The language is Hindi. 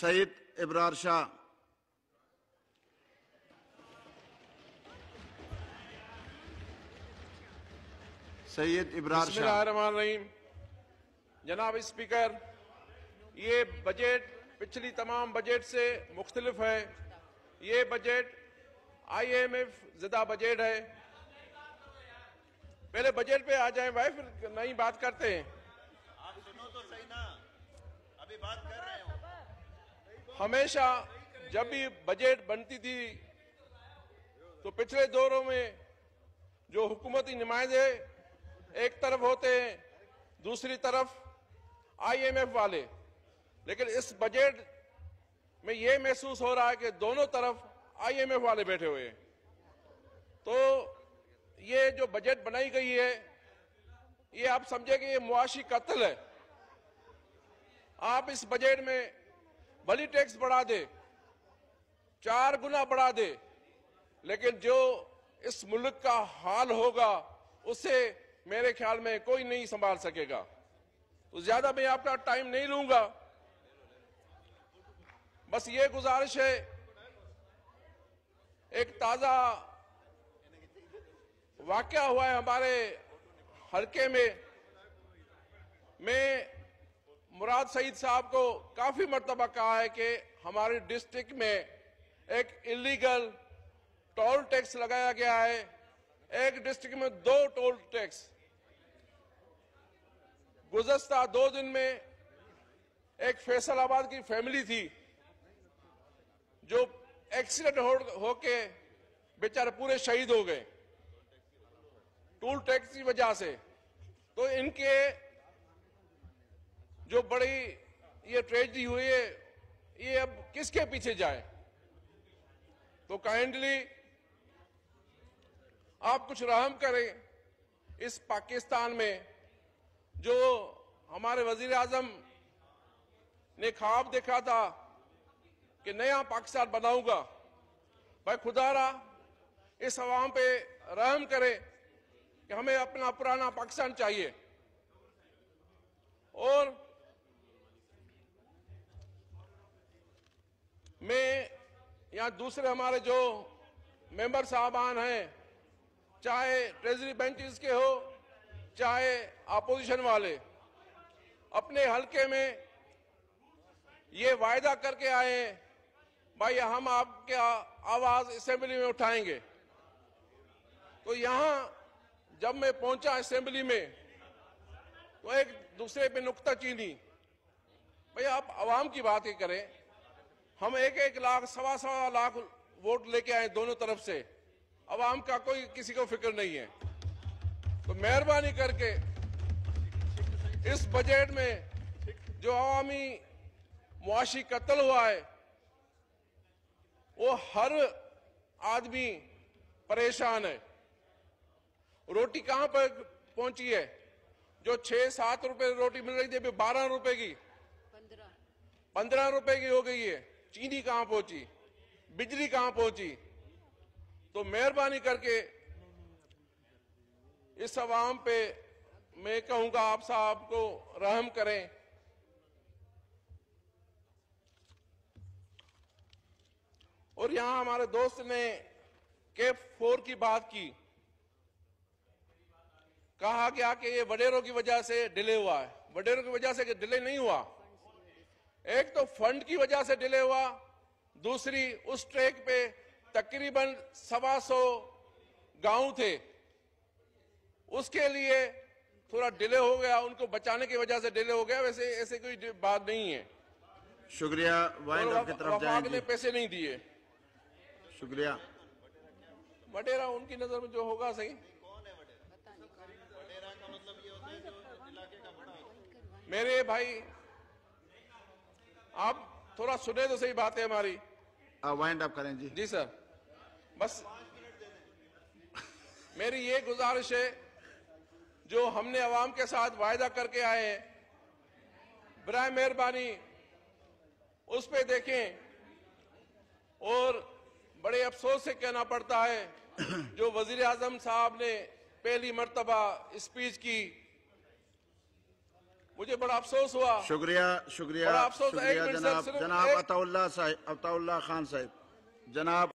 सईद इब्रार शाह सैयद इब्रार शाह जनाब स्पीकर ये बजट पिछली तमाम बजट से मुख्तलिफ है ये बजट आई एम एफ जिदा बजट है पहले बजट पे आ जाए भाई फिर नहीं बात करते हैं आप सुनो तो सही ना अभी बात कर रहे हो हमेशा जब भी बजट बनती थी तो पिछले दौरों में जो हुकूमती नुमाइंदे एक तरफ होते हैं दूसरी तरफ आईएमएफ वाले लेकिन इस बजट में यह महसूस हो रहा है कि दोनों तरफ आईएमएफ वाले बैठे हुए हैं तो ये जो बजट बनाई गई है ये आप समझे कि ये मुआशी कत्ल है आप इस बजट में भली टैक्स बढ़ा दे चार गुना बढ़ा दे लेकिन जो इस मुल्क का हाल होगा उसे मेरे ख्याल में कोई नहीं संभाल सकेगा तो ज्यादा मैं आपका टाइम नहीं लूंगा बस ये गुजारिश है एक ताजा वाक्य हुआ है हमारे हलके में मैं मुराद सईद साहब को काफी मरतबा कहा है कि हमारे डिस्ट्रिक्ट में एक इलीगल टोल टैक्स लगाया गया है एक डिस्ट्रिक्ट में दो टोल टैक्स गुजस्ता दो दिन में एक फैसलाबाद की फैमिली थी जो एक्सीडेंट हो होके बेचारे पूरे शहीद हो गए टोल टैक्स की वजह से तो इनके जो बड़ी ये ट्रेजिडी हुई है ये अब किसके पीछे जाए तो काइंडली आप कुछ रहम करें इस पाकिस्तान में जो हमारे वजीर आजम ने ख्वाब देखा था कि नया पाकिस्तान बनाऊंगा भाई खुदारा इस आवाम पे रहम करे कि हमें अपना पुराना पाकिस्तान चाहिए और मैं या दूसरे हमारे जो मेंबर साहबान हैं चाहे ट्रेजरी बेंचेस के हो चाहे अपोजिशन वाले अपने हलके में ये वायदा करके आए भाई हम आपके आवाज असेंबली में उठाएंगे तो यहां जब मैं पहुंचा असेंबली में तो एक दूसरे पे नुकता चीनी भाई आप आवाम की बात ही करें हम एक एक लाख सवा सवा लाख वोट लेके आए दोनों तरफ से आवाम का कोई किसी को फिक्र नहीं है तो मेहरबानी करके इस बजट में जो अवामी मुआशी कत्ल हुआ है वो हर आदमी परेशान है रोटी कहां पर पहुंची है जो छह सात रुपए रोटी मिल रही थी अभी बारह रुपए की पंद्रह रुपए की हो गई है चीनी कहां पहुंची बिजली कहां पहुंची तो मेहरबानी करके इस आवाम पे मैं कहूंगा आप साहब को रहम करें और यहां हमारे दोस्त ने के फोर की बात की कहा गया कि ये वडेरों की वजह से डिले हुआ है वडेरों की वजह से डिले नहीं हुआ एक तो फंड की वजह से डिले हुआ दूसरी उस ट्रैक पे तकरीबन सवा सौ गांव थे उसके लिए थोड़ा डिले हो गया उनको बचाने की वजह से डिले हो गया वैसे ऐसे कोई बात नहीं है शुक्रिया वाइल्ड की तरफ जाएंगे ने पैसे नहीं दिए शुक्रिया वडेरा उनकी नजर में जो होगा सही मेरे भाई आप थोड़ा सुने तो सही बातें हमारी वाइंड अप करें जी जी सर बस मेरी ये गुजारिश है जो हमने अवाम के साथ वायदा करके आए हैं बर मेहरबानी उस पर देखें और बड़े अफसोस से कहना पड़ता है जो वजीर आजम साहब ने पहली मरतबा स्पीच की मुझे बड़ा अफसोस हुआ शुक्रिया शुक्रिया शुक्रिया जनाब जनाब अताउल्ला साहिब अताउल्ला खान साहब जनाब